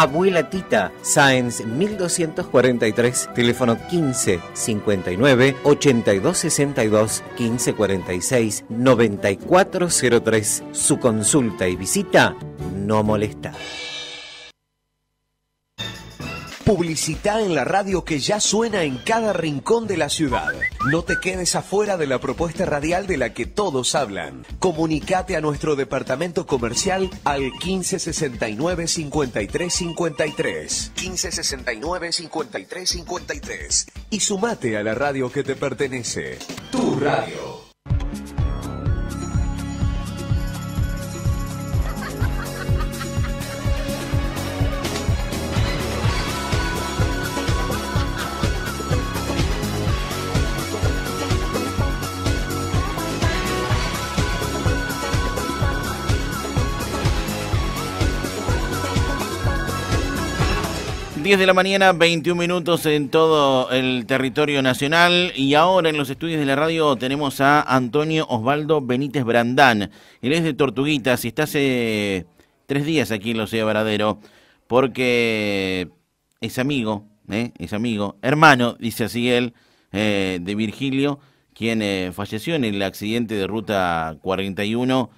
Abuela Tita, Sáenz 1243, teléfono 1559 8262 1546 9403. Su consulta y visita no molesta. Publicita en la radio que ya suena en cada rincón de la ciudad. No te quedes afuera de la propuesta radial de la que todos hablan. Comunicate a nuestro departamento comercial al 1569 5353. 1569 5353. Y sumate a la radio que te pertenece. Tu radio. 10 de la mañana, 21 minutos en todo el territorio nacional. Y ahora en los estudios de la radio tenemos a Antonio Osvaldo Benítez Brandán. Él es de Tortuguitas y está hace tres días aquí en los Ciudad Varadero porque es amigo, ¿eh? es amigo, hermano, dice así él, eh, de Virgilio, quien eh, falleció en el accidente de ruta 41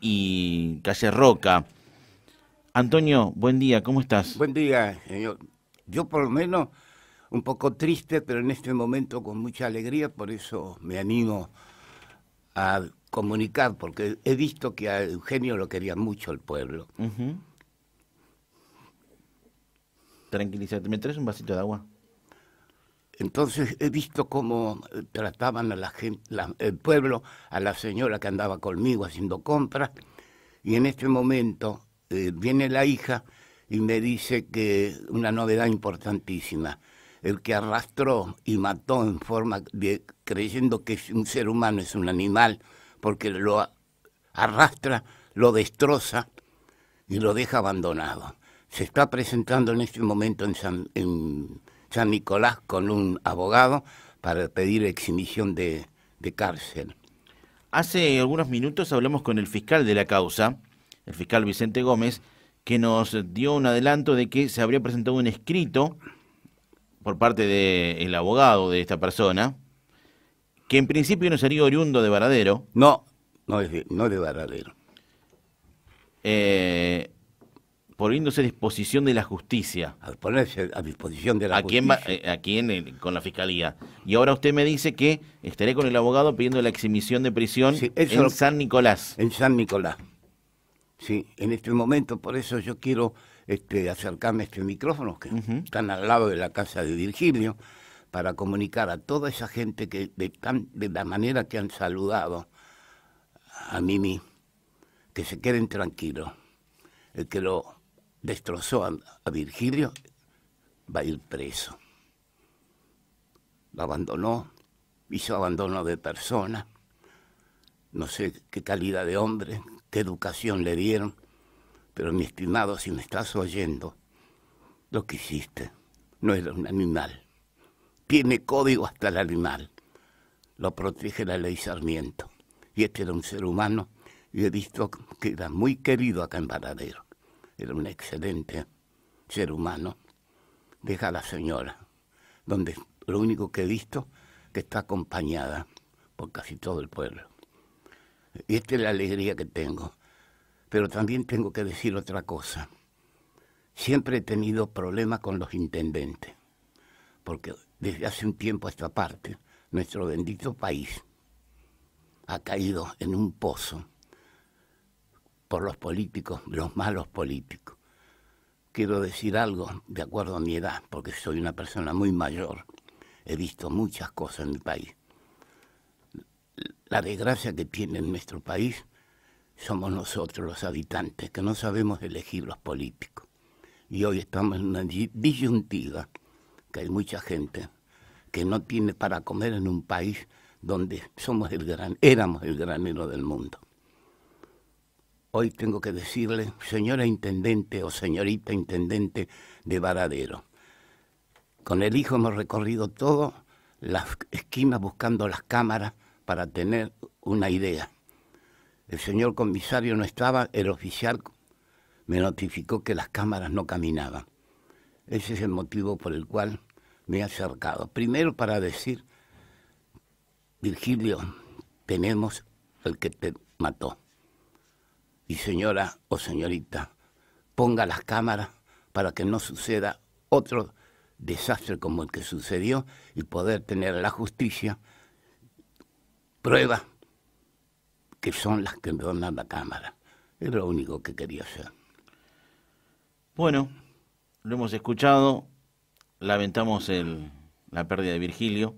y calle Roca. Antonio, buen día, ¿cómo estás? Buen día, señor. Yo por lo menos un poco triste, pero en este momento con mucha alegría, por eso me animo a comunicar, porque he visto que a Eugenio lo quería mucho el pueblo. Tranquilízate, ¿me traes un vasito de agua? Entonces he visto cómo trataban a la gente, el pueblo, a la señora que andaba conmigo haciendo compras, y en este momento eh, viene la hija y me dice que una novedad importantísima, el que arrastró y mató en forma creyendo que un ser humano es un animal, porque lo arrastra, lo destroza y lo deja abandonado. Se está presentando en este momento en San, Nicolás con un abogado para pedir exhibición de cárcel. Hace algunos minutos hablamos con el fiscal de la causa, el fiscal Vicente Gómez, que nos dio un adelanto de que se habría presentado un escrito por parte del abogado de esta persona, que en principio no sería oriundo de Varadero. No, no es de, no de Varadero. Eh, poniéndose a disposición de la justicia. A ponerse a disposición de la justicia. Eh, ¿A eh, con la fiscalía. Y ahora usted me dice que estaré con el abogado pidiendo la exhibición de prisión en San Nicolás. En San Nicolás. Sí, en este momento, por eso yo quiero este, acercarme a este micrófono, que está están al lado de la casa de Virgilio, para comunicar a toda esa gente que de, la manera que han saludado a Mimi, que se queden tranquilos. El que lo destrozó a, a Virgilio va a ir preso. Lo abandonó, hizo abandono de persona, no sé qué calidad de hombre, qué educación le dieron, pero mi estimado, si me estás oyendo, lo que hiciste no era un animal. Tiene código hasta el animal. Lo protege la ley Sarmiento. Y este era un ser humano y he visto que era muy querido acá en Varadero. Era un excelente ser humano. Deja a la señora, donde lo único que he visto que está acompañada por casi todo el pueblo. Y Esta es la alegría que tengo. Pero también tengo que decir otra cosa. Siempre he tenido problemas con los intendentes, porque desde hace un tiempo a esta parte, nuestro bendito país ha caído en un pozo por los políticos, los malos políticos. Quiero decir algo de acuerdo a mi edad, porque soy una persona muy mayor. He visto muchas cosas en mi país. La desgracia que tiene nuestro país somos nosotros los habitantes, que no sabemos elegir los políticos. Y hoy estamos en una disyuntiva, que hay mucha gente que no tiene para comer en un país donde somos el gran, éramos el granero del mundo. Hoy tengo que decirle, señora intendente o señorita intendente de Varadero, con el hijo hemos recorrido todo, las esquinas buscando las cámaras para tener una idea. El señor comisario no estaba, el oficial me notificó que las cámaras no caminaban. Ese es el motivo por el cual me he acercado. Primero para decir, Virgilio, tenemos el que te mató. Y señora o señorita, ponga las cámaras para que no suceda otro desastre como el que sucedió y poder tener la justicia Prueba, que son las que me donan la cámara. Es lo único que quería hacer. Bueno, lo hemos escuchado, lamentamos la pérdida de Virgilio,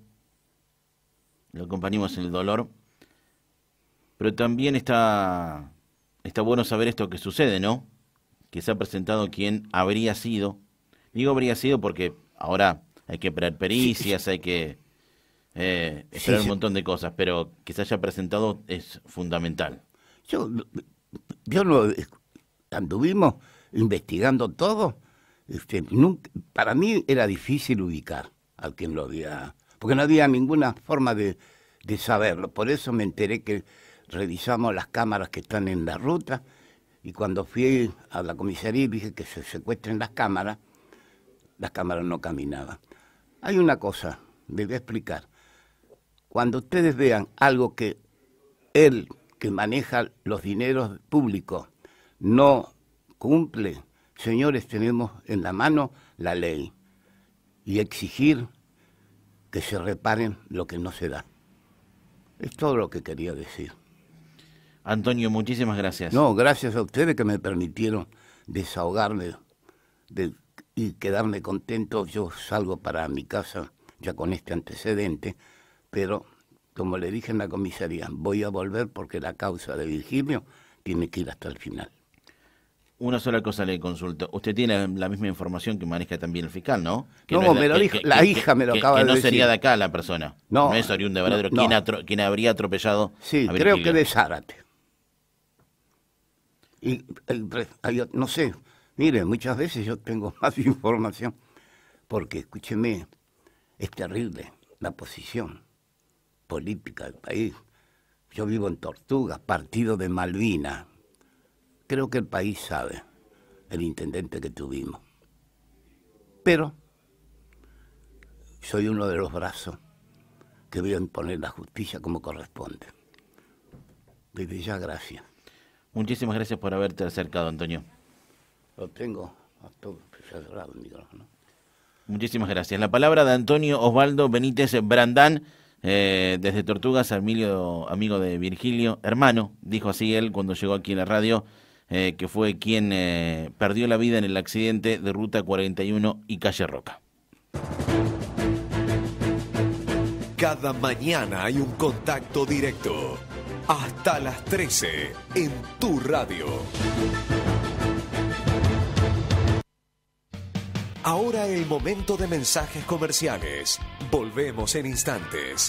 lo acompañamos en el dolor, pero también está, está bueno saber esto que sucede, ¿no? Que se ha presentado quien habría sido. Digo habría sido porque ahora hay que esperar pericias, hay que eh, un montón de cosas, pero que se haya presentado es fundamental. Yo, yo lo anduvimos investigando todo, este, para mí era difícil ubicar a quien lo había, porque no había ninguna forma de, de saberlo. Por eso me enteré que revisamos las cámaras que están en la ruta y cuando fui a la comisaría y dije que se secuestren las cámaras, las cámaras no caminaban. Hay una cosa, debo explicar cuando ustedes vean algo que él, que maneja los dineros públicos, no cumple, señores, tenemos en la mano la ley y exigir que se reparen lo que no se da. Es todo lo que quería decir. Antonio, muchísimas gracias. No, gracias a ustedes que me permitieron desahogarme y quedarme contento. Yo salgo para mi casa ya con este antecedente pero como le dije en la comisaría, voy a volver porque la causa de Virgilio tiene que ir hasta el final. Una sola cosa le consulto. Usted tiene la misma información que maneja también el fiscal, ¿no? no, me la, lo dijo, la hija me lo acaba de decir. Que no sería de acá la persona. No. No es oriundo de verdadero quien, habría atropellado Sí, creo que de Zárate. Y no sé, mire, muchas veces yo tengo más información. Porque, escúcheme, es terrible la posición política del país. Yo vivo en Tortuga, partido de Malvina. Creo que el país sabe, el intendente que tuvimos. Pero soy uno de los brazos que voy a imponer la justicia como corresponde. Desde ya, gracias. Muchísimas gracias por haberte acercado, Antonio. Lo tengo Muchísimas gracias. La palabra de Antonio Osvaldo Benítez Brandán. Eh, desde Tortugas, Emilio, amigo de Virgilio, hermano, dijo así él cuando llegó aquí a la radio, eh, que fue quien eh, perdió la vida en el accidente de Ruta 41 y Calle Roca. Cada mañana hay un contacto directo. Hasta las 13 en tu radio. Ahora el momento de mensajes comerciales. Volvemos en instantes.